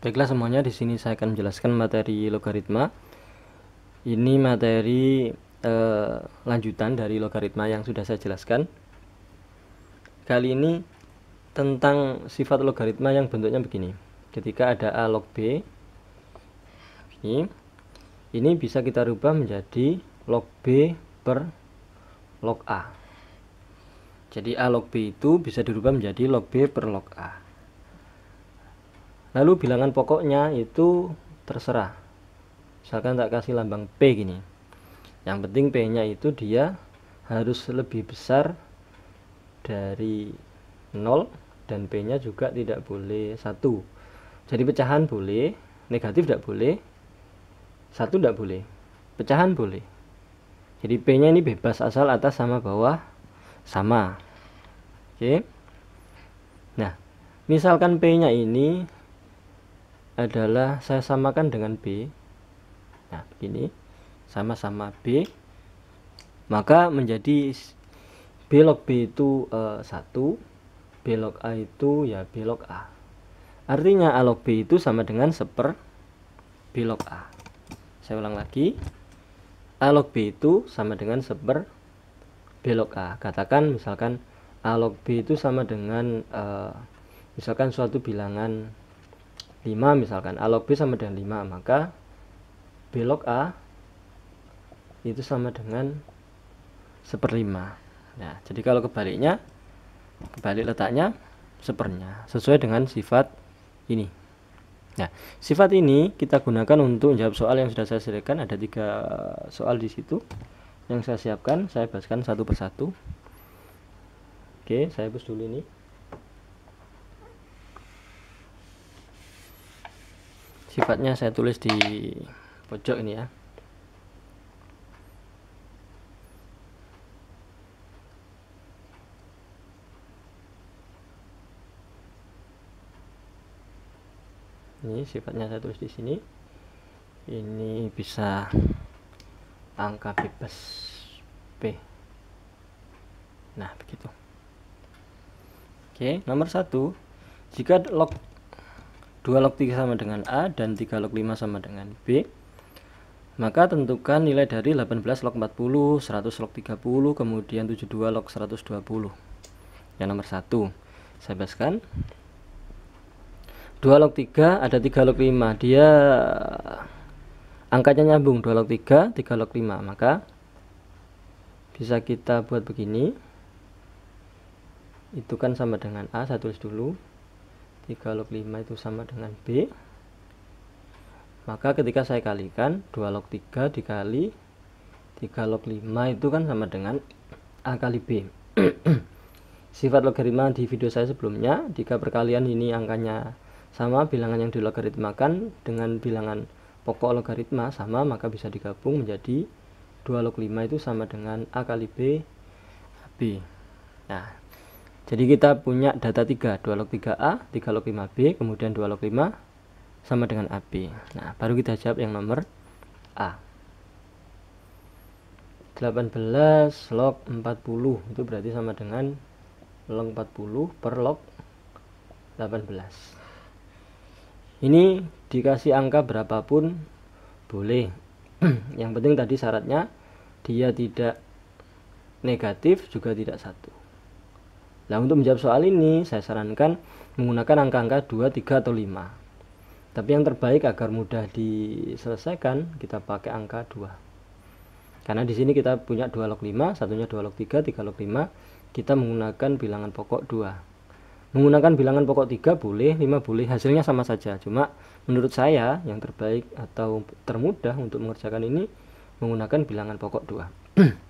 Baiklah semuanya, di sini saya akan menjelaskan materi logaritma. Ini materi eh, lanjutan dari logaritma yang sudah saya jelaskan. Kali ini tentang sifat logaritma yang bentuknya begini. Ketika ada a log b, ini, ini bisa kita rubah menjadi log b per log a. Jadi a log b itu bisa dirubah menjadi log b per log a lalu bilangan pokoknya itu terserah misalkan tak kasih lambang P gini yang penting P nya itu dia harus lebih besar dari 0 dan P nya juga tidak boleh satu jadi pecahan boleh negatif tidak boleh satu tidak boleh pecahan boleh jadi P nya ini bebas asal atas sama bawah sama oke okay. nah misalkan P nya ini adalah saya samakan dengan B nah begini sama-sama B maka menjadi B log B itu e, eh, 1 B log A itu ya B log A artinya A log B itu sama dengan seper B log A saya ulang lagi A log B itu sama dengan seper B log A katakan misalkan A log B itu sama dengan e, misalkan suatu bilangan 5 misalkan A log B sama dengan 5 maka B log A itu sama dengan seperlima nah jadi kalau kebaliknya kebalik letaknya sepernya sesuai dengan sifat ini nah sifat ini kita gunakan untuk menjawab soal yang sudah saya sediakan ada tiga soal di situ yang saya siapkan saya bahaskan satu persatu oke saya hapus dulu ini sifatnya saya tulis di pojok ini ya ini sifatnya saya tulis di sini ini bisa angka bebas P nah begitu oke nomor satu jika log 2 log 3 sama dengan A dan 3 log 5 sama dengan B maka tentukan nilai dari 18 log 40, 100 log 30, kemudian 72 log 120 yang nomor 1 saya bebaskan 2 log 3 ada 3 log 5 dia angkanya nyambung 2 log 3 3 log 5 maka bisa kita buat begini itu kan sama dengan A saya tulis dulu 3 log 5 itu sama dengan B maka ketika saya kalikan 2 log 3 dikali 3 log 5 itu kan sama dengan A kali B sifat logaritma di video saya sebelumnya jika perkalian ini angkanya sama bilangan yang dilogaritmakan dengan bilangan pokok logaritma sama maka bisa digabung menjadi 2 log 5 itu sama dengan A kali B B nah jadi kita punya data 3, 2 log 3A, 3 log 5B, kemudian 2 log 5 sama dengan AB. Nah, baru kita jawab yang nomor A. 18 log 40 itu berarti sama dengan log 40 per log 18. Ini dikasih angka berapapun boleh. yang penting tadi syaratnya dia tidak negatif juga tidak satu. Nah, untuk menjawab soal ini, saya sarankan menggunakan angka-angka 2, 3, atau 5. Tapi yang terbaik agar mudah diselesaikan, kita pakai angka 2. Karena di sini kita punya 2 log 5, satunya 2 log 3, 3 log 5, kita menggunakan bilangan pokok 2. Menggunakan bilangan pokok 3 boleh, 5 boleh, hasilnya sama saja. Cuma menurut saya yang terbaik atau termudah untuk mengerjakan ini menggunakan bilangan pokok 2.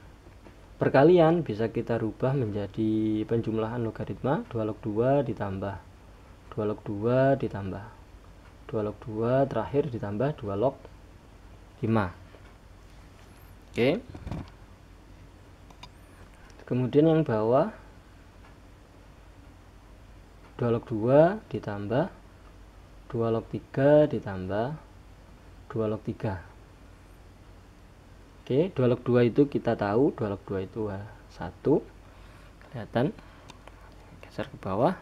Perkalian bisa kita rubah menjadi penjumlahan logaritma 2 log 2 ditambah 2 log 2 ditambah 2 log 2 terakhir ditambah 2 log 5 Oke okay. Kemudian yang bawah 2 log 2 ditambah 2 log 3 ditambah 2 log 3 Oke, dua log dua itu kita tahu dua log dua itu satu kelihatan geser ke bawah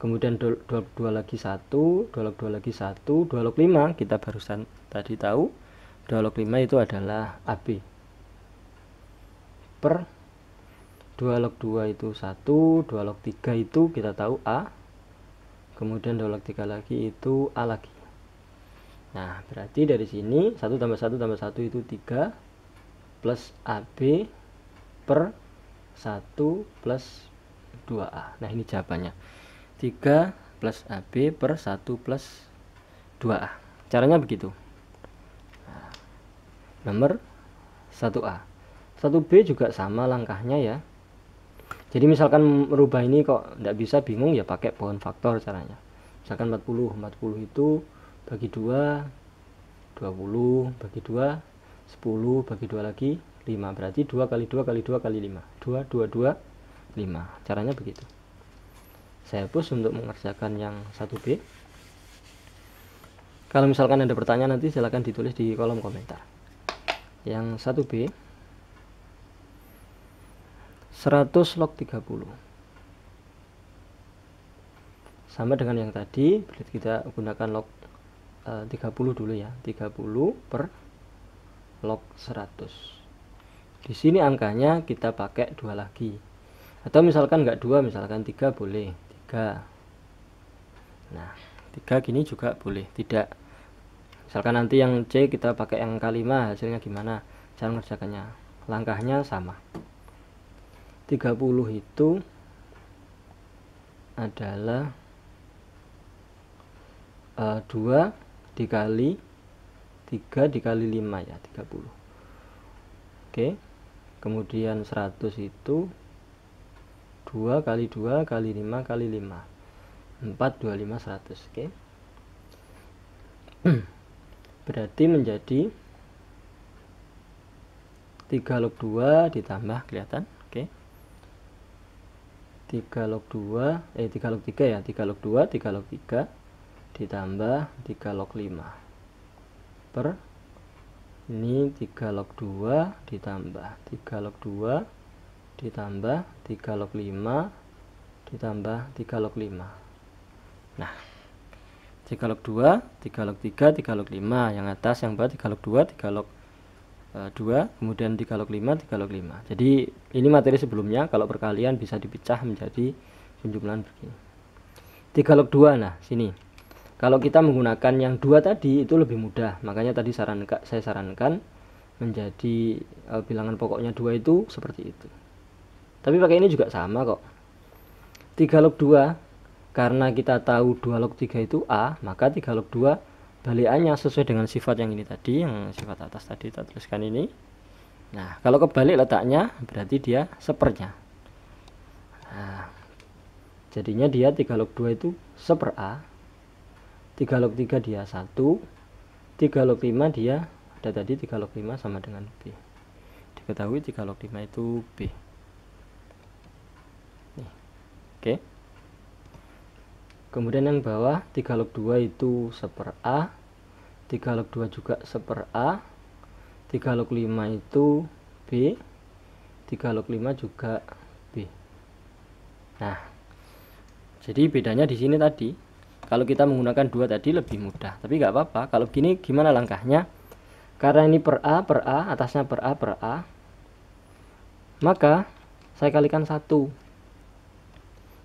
kemudian dua log dua lagi satu dua log dua lagi satu dua log lima kita barusan tadi tahu dua log lima itu adalah AB per dua log dua itu satu dua log tiga itu kita tahu A kemudian dua log tiga lagi itu A lagi nah berarti dari sini satu tambah satu tambah satu itu tiga plus AB per 1 plus 2A. Nah, ini jawabannya. 3 plus AB per 1 plus 2A. Caranya begitu. Nah, nomor 1A. 1B juga sama langkahnya ya. Jadi misalkan merubah ini kok tidak bisa bingung ya pakai pohon faktor caranya. Misalkan 40, 40 itu bagi 2 20 bagi 2 10 bagi 2 lagi 5 berarti 2 kali 2 kali 2 kali 5 2 2 2 5 caranya begitu saya push untuk mengerjakan yang 1B kalau misalkan ada pertanyaan nanti silahkan ditulis di kolom komentar yang 1B 100 log 30 sama dengan yang tadi kita gunakan log 30 eh, dulu ya 30 per log 100 di sini angkanya kita pakai dua lagi atau misalkan enggak dua misalkan tiga boleh tiga nah tiga gini juga boleh tidak misalkan nanti yang C kita pakai yang kelima hasilnya gimana cara mengerjakannya langkahnya sama 30 itu adalah uh, eh, 2 dikali 3 dikali 5 ya 30 oke kemudian 100 itu 2 kali 2 kali 5 kali 5 4 25 100 oke berarti menjadi 3 log 2 ditambah kelihatan oke 3 log 2 eh 3 log 3 ya 3 log 2 3 log 3 ditambah 3 log 5 per ini 3 log 2 ditambah 3 log 2 ditambah 3 log 5 ditambah 3 log 5 nah 3 log 2 3 log 3 3 log 5 yang atas yang bawah 3 log 2 3 log 2 kemudian 3 log 5 3 log 5 jadi ini materi sebelumnya kalau perkalian bisa dipecah menjadi penjumlahan begini 3 log 2 nah sini kalau kita menggunakan yang dua tadi itu lebih mudah. Makanya tadi saran saya sarankan menjadi e, bilangan pokoknya dua itu seperti itu. Tapi pakai ini juga sama kok. 3 log 2 karena kita tahu 2 log 3 itu A, maka 3 log 2 balikannya sesuai dengan sifat yang ini tadi, yang sifat atas tadi kita tuliskan ini. Nah, kalau kebalik letaknya berarti dia sepernya. Nah, jadinya dia 3 log 2 itu seper A 3 log 3 dia 1 3 log 5 dia ada tadi 3 log 5 sama dengan B diketahui 3 log 5 itu B oke okay. kemudian yang bawah 3 log 2 itu 1 per A 3 log 2 juga 1 per A 3 log 5 itu B 3 log 5 juga B nah jadi bedanya di sini tadi kalau kita menggunakan dua tadi lebih mudah tapi nggak apa-apa kalau gini gimana langkahnya karena ini per A per A atasnya per A per A maka saya kalikan satu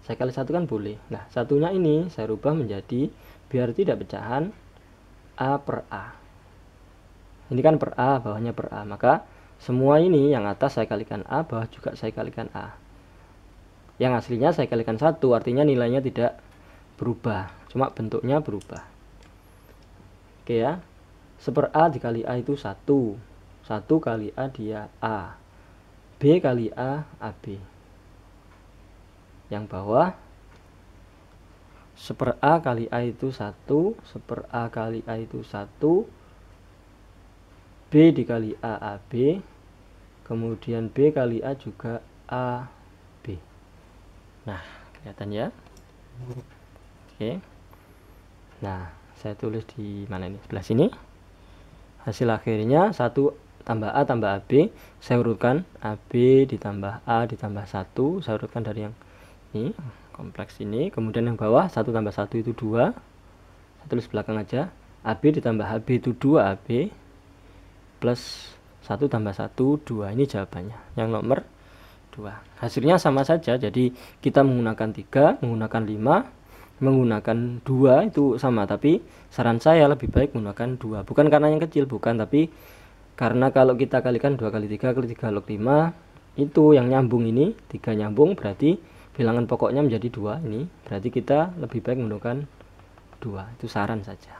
saya kali satu kan boleh nah satunya ini saya rubah menjadi biar tidak pecahan A per A ini kan per A bawahnya per A maka semua ini yang atas saya kalikan A bawah juga saya kalikan A yang aslinya saya kalikan satu artinya nilainya tidak berubah cuma bentuknya berubah oke ya seper A dikali A itu 1 1 kali A dia A B kali A AB yang bawah seper A kali A itu 1 seper A kali A itu 1 B dikali A AB kemudian B kali A juga A B nah kelihatan ya oke okay. Nah, saya tulis di mana ini? Sebelah sini. Hasil akhirnya 1 tambah A tambah AB. Saya urutkan AB ditambah A ditambah 1. Saya urutkan dari yang ini, kompleks ini. Kemudian yang bawah 1 tambah 1 itu 2. Saya tulis belakang aja. AB ditambah AB itu 2AB. Plus 1 tambah 1, 2. Ini jawabannya. Yang nomor 2. Hasilnya sama saja. Jadi kita menggunakan 3, menggunakan 5, menggunakan dua itu sama tapi saran saya lebih baik menggunakan dua bukan karena yang kecil bukan tapi karena kalau kita kalikan dua kali tiga kali tiga log lima itu yang nyambung ini tiga nyambung berarti bilangan pokoknya menjadi dua ini berarti kita lebih baik menggunakan dua itu saran saja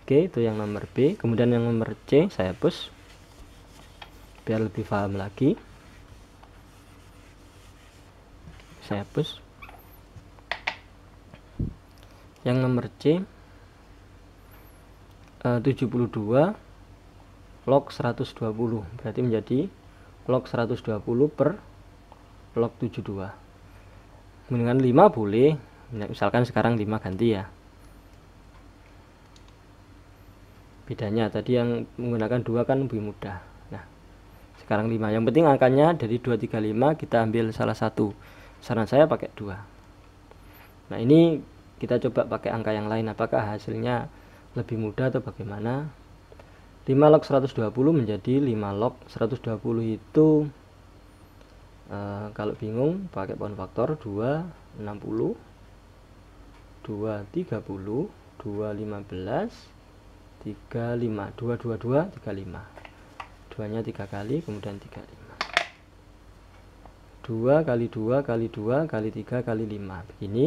oke itu yang nomor B kemudian yang nomor C saya push biar lebih paham lagi saya push yang nomor C eh, 72 log 120 berarti menjadi log 120 per log 72 dengan 5 boleh ya, misalkan sekarang 5 ganti ya bedanya tadi yang menggunakan 2 kan lebih mudah nah sekarang 5 yang penting angkanya dari 235 kita ambil salah satu saran saya pakai 2 nah ini kita coba pakai angka yang lain apakah hasilnya lebih mudah atau bagaimana 5 log 120 menjadi 5 log 120 itu e, kalau bingung pakai pohon faktor 2 60 2 30 2 15 3 5 2 2 2 35 duanya tiga kali kemudian 35 2 kali 2 kali 2 kali 3 kali 5 begini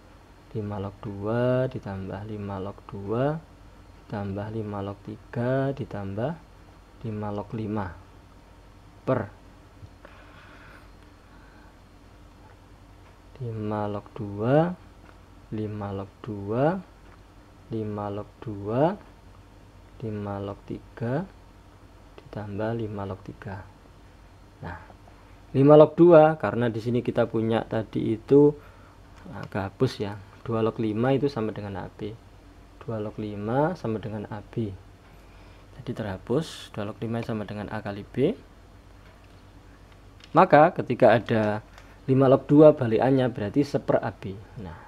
5 log 2 ditambah 5 log 2 ditambah 5 log 3 ditambah 5 log 5 per 5 log 2 5 log 2 5 log 2 5 log 3 ditambah 5 log 3 nah 5 log 2 karena di sini kita punya tadi itu agak hapus ya 2 log 5 itu sama dengan AB 2 log 5 sama dengan AB jadi terhapus 2 log 5 sama dengan A kali B maka ketika ada 5 log 2 balikannya berarti 1 per AB nah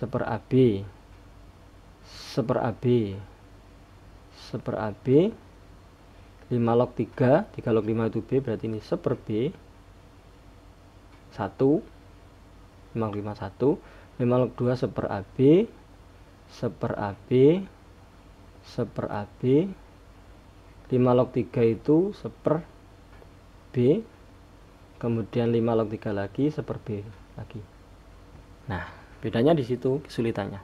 1 per AB 1 per AB 1 per AB 5 log 3 3 log 5 itu B berarti ini 1 per B 1 5 log 5 1 5 log 2 1 per AB 1 per AB 1 per AB 5 log 3 itu 1 per B kemudian 5 log 3 lagi 1 per B lagi nah bedanya di situ kesulitannya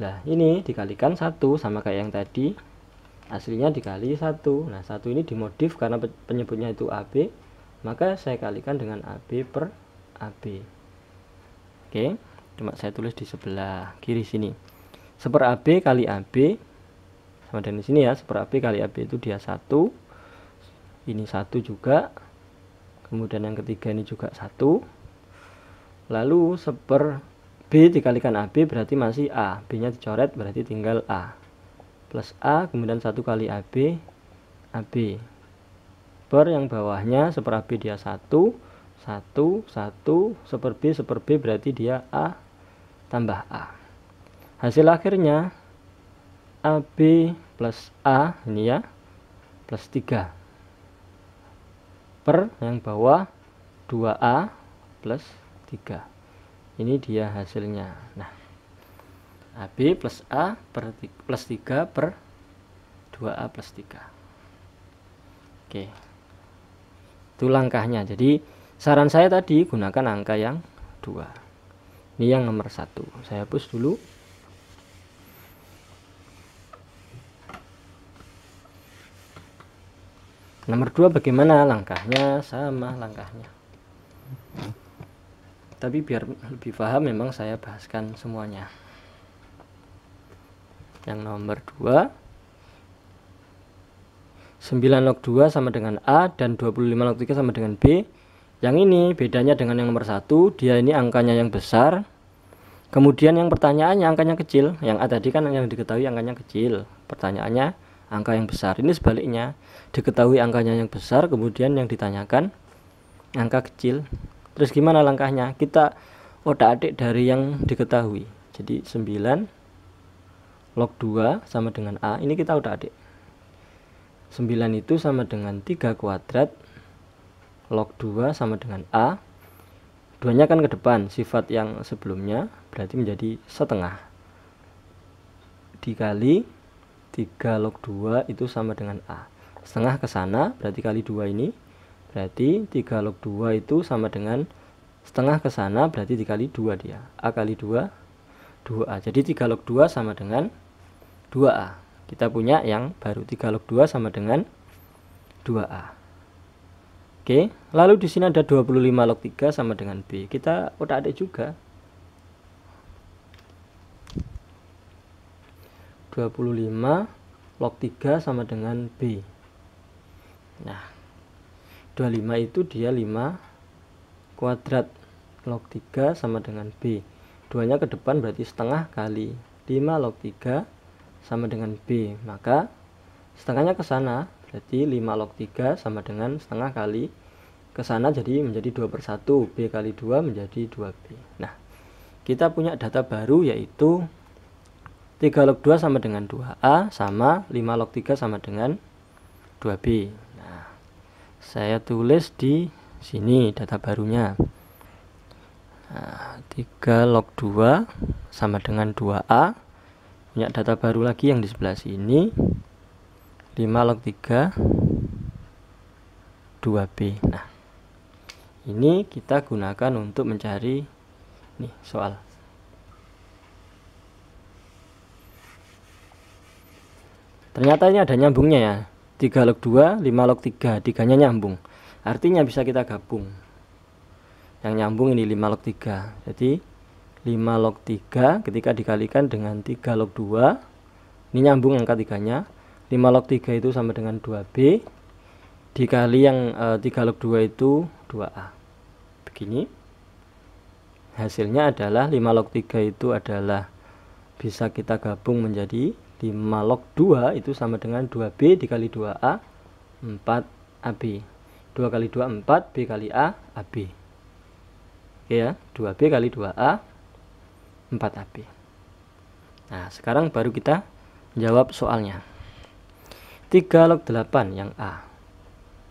nah ini dikalikan 1 sama kayak yang tadi aslinya dikali 1 nah 1 ini dimodif karena penyebutnya itu AB maka saya kalikan dengan AB per AB oke okay cuma saya tulis di sebelah kiri sini seper AB kali AB sama dengan sini ya seper AB kali AB itu dia satu ini satu juga kemudian yang ketiga ini juga satu lalu seper B dikalikan AB berarti masih A B nya dicoret berarti tinggal A plus A kemudian satu kali AB AB per yang bawahnya seper AB dia satu satu satu seper B seper B berarti dia A tambah A. Hasil akhirnya AB plus A ini ya plus 3 per yang bawah 2A plus 3 ini dia hasilnya nah AB plus A per, plus 3 per 2A plus 3 oke itu langkahnya jadi saran saya tadi gunakan angka yang 2 ini yang nomor satu saya hapus dulu nomor dua bagaimana langkahnya sama langkahnya tapi biar lebih paham memang saya bahaskan semuanya yang nomor dua, 9 log 2 sama dengan A dan 25 log 3 sama dengan B yang ini bedanya dengan yang nomor satu, dia ini angkanya yang besar. Kemudian yang pertanyaannya angkanya kecil, yang ada tadi kan yang diketahui angkanya kecil. Pertanyaannya angka yang besar. Ini sebaliknya, diketahui angkanya yang besar, kemudian yang ditanyakan angka kecil. Terus gimana langkahnya? Kita otak adik dari yang diketahui. Jadi 9 log 2 sama dengan A. Ini kita otak adik. 9 itu sama dengan 3 kuadrat log 2 sama dengan A duanya kan ke depan sifat yang sebelumnya berarti menjadi setengah dikali 3 log 2 itu sama dengan A setengah ke sana berarti kali 2 ini berarti 3 log 2 itu sama dengan setengah ke sana berarti dikali 2 dia A kali 2 2A jadi 3 log 2 sama dengan 2A kita punya yang baru 3 log 2 sama dengan 2A Oke, lalu di sini ada 25 log 3 sama dengan B. Kita otak ada juga. 25 log 3 sama dengan B. Nah, 25 itu dia 5 kuadrat log 3 sama dengan B. Duanya ke depan berarti setengah kali 5 log 3 sama dengan B. Maka setengahnya ke sana berarti 5 log 3 sama dengan setengah kali ke sana jadi menjadi 2 per 1 B kali 2 menjadi 2B nah kita punya data baru yaitu 3 log 2 sama dengan 2A sama 5 log 3 sama dengan 2B nah saya tulis di sini data barunya nah, 3 log 2 sama dengan 2A punya data baru lagi yang di sebelah sini 5 log 3 2B nah ini kita gunakan untuk mencari nih soal ternyata ini ada nyambungnya ya 3 log 2 5 log 3 tiganya nyambung artinya bisa kita gabung yang nyambung ini 5 log 3 jadi 5 log 3 ketika dikalikan dengan 3 log 2 ini nyambung angka nya 5 log 3 itu sama dengan 2B dikali yang e, eh, 3 log 2 itu 2A begini hasilnya adalah 5 log 3 itu adalah bisa kita gabung menjadi 5 log 2 itu sama dengan 2B dikali 2A 4AB 2 kali 2 4 B kali A AB Oke ya 2B kali 2A 4AB nah sekarang baru kita jawab soalnya 3 log 8 yang A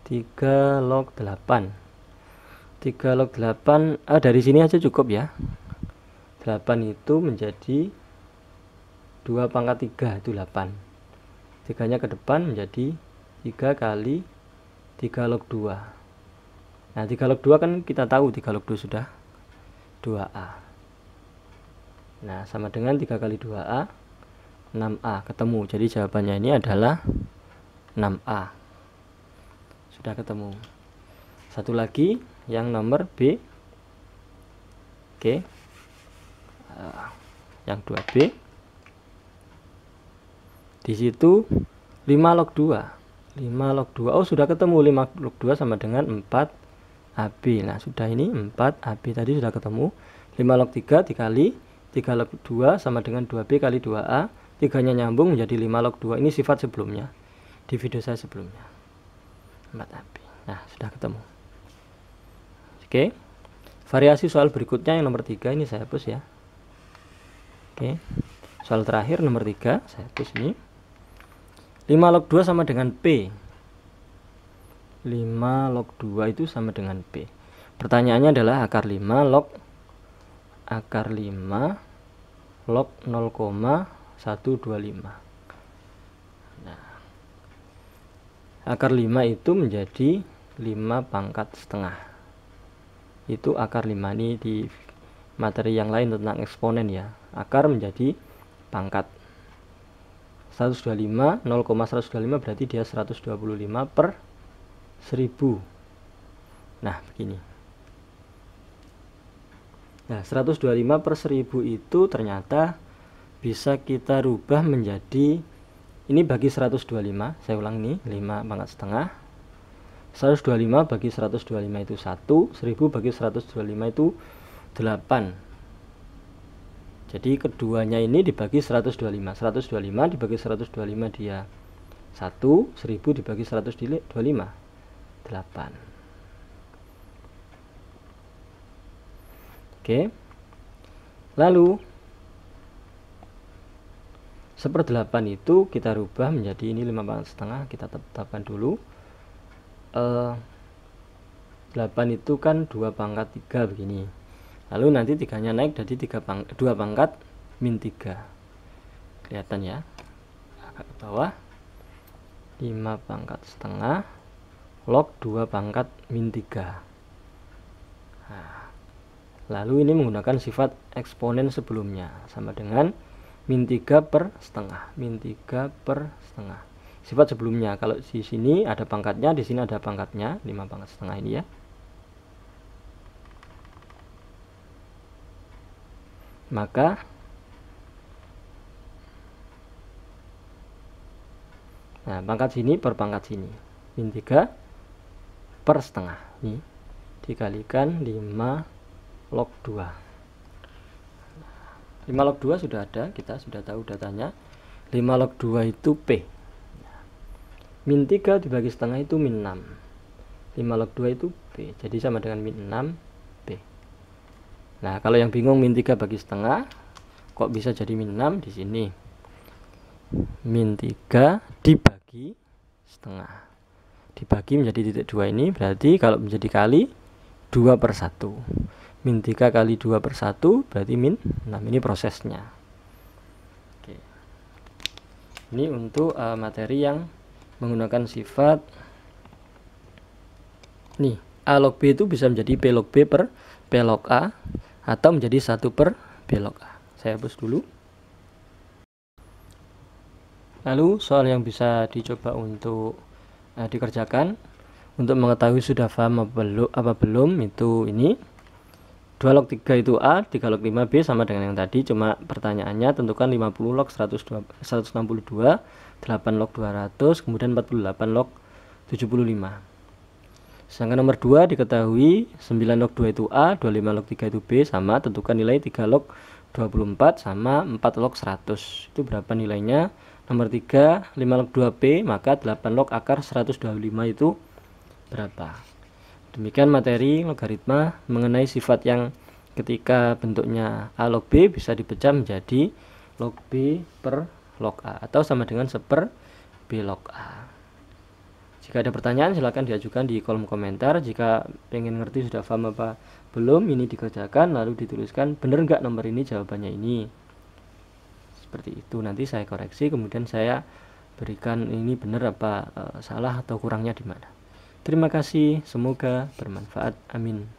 3 log 8 3 log 8 ah, dari sini aja cukup ya 8 itu menjadi 2 pangkat 3 itu 8 3 nya ke depan menjadi 3 kali 3 log 2 nah 3 log 2 kan kita tahu 3 log 2 sudah 2A nah sama dengan 3 kali 2A 6A ketemu jadi jawabannya ini adalah 6A sudah ketemu satu lagi yang nomor B oke ah, yang 2B di situ 5 log 2 5 log 2 oh sudah ketemu 5 log 2 sama dengan 4 AB nah sudah ini 4 AB tadi sudah ketemu 5 log 3 dikali 3 log 2 sama dengan 2B kali 2A 3 nya nyambung menjadi 5 log 2 ini sifat sebelumnya di video saya sebelumnya empat api nah sudah ketemu oke variasi soal berikutnya yang nomor tiga ini saya hapus ya oke soal terakhir nomor tiga saya hapus ini 5 log 2 sama dengan P 5 log 2 itu sama dengan P pertanyaannya adalah akar 5 log akar 5 log 0,125 akar 5 itu menjadi 5 pangkat setengah itu akar 5 ini di materi yang lain tentang eksponen ya akar menjadi pangkat 125 0,125 berarti dia 125 per 1000 nah begini nah 125 per 1000 itu ternyata bisa kita rubah menjadi ini bagi 125 saya ulang ini 5 pangkat setengah 125 bagi 125 itu 1 1000 bagi 125 itu 8 jadi keduanya ini dibagi 125 125 dibagi 125 dia 1 1000 dibagi 125 8 Oke. Lalu delapan itu kita rubah menjadi ini lima setengah kita tetapkan dulu eh, delapan itu kan dua pangkat tiga begini lalu nanti tiganya naik jadi tiga pangkat dua pangkat min 3 kelihatan ya agak ke bawah 5 pangkat setengah log dua pangkat min 3 nah, lalu ini menggunakan sifat eksponen sebelumnya sama dengan min 3 per setengah min 3 per setengah sifat sebelumnya kalau di sini ada pangkatnya di sini ada pangkatnya 5 pangkat setengah ini ya maka nah pangkat sini per pangkat sini min 3 per setengah ini dikalikan 5 log 2 5 log 2 sudah ada kita sudah tahu datanya 5 log 2 itu P min 3 dibagi setengah itu min 6 5 log 2 itu P jadi sama dengan min 6 P nah kalau yang bingung min 3 bagi setengah kok bisa jadi min 6 di sini min 3 dibagi setengah dibagi menjadi titik 2 ini berarti kalau menjadi kali 2 per 1 min 3 kali 2 per 1 berarti min 6 ini prosesnya Oke. ini untuk uh, materi yang menggunakan sifat nih A log B itu bisa menjadi P log B per P log A atau menjadi 1 per P log A saya hapus dulu lalu soal yang bisa dicoba untuk uh, dikerjakan untuk mengetahui sudah paham apa belum itu ini 2 log 3 itu A, 3 log 5 B sama dengan yang tadi, cuma pertanyaannya tentukan 50 log 162, 162 8 log 200, kemudian 48 log 75. Sedangkan nomor 2 diketahui 9 log 2 itu A, 25 log 3 itu B sama, tentukan nilai 3 log 24 sama 4 log 100. Itu berapa nilainya? Nomor 3, 5 log 2B, maka 8 log akar 125 itu berapa? Demikian materi logaritma mengenai sifat yang ketika bentuknya A log B bisa dipecah menjadi log B per log A atau sama dengan seper B log A. Jika ada pertanyaan silahkan diajukan di kolom komentar. Jika pengen ngerti sudah paham apa belum ini dikerjakan lalu dituliskan bener nggak nomor ini jawabannya ini. Seperti itu nanti saya koreksi kemudian saya berikan ini benar apa eh, salah atau kurangnya di mana. Terima kasih, semoga bermanfaat. Amin.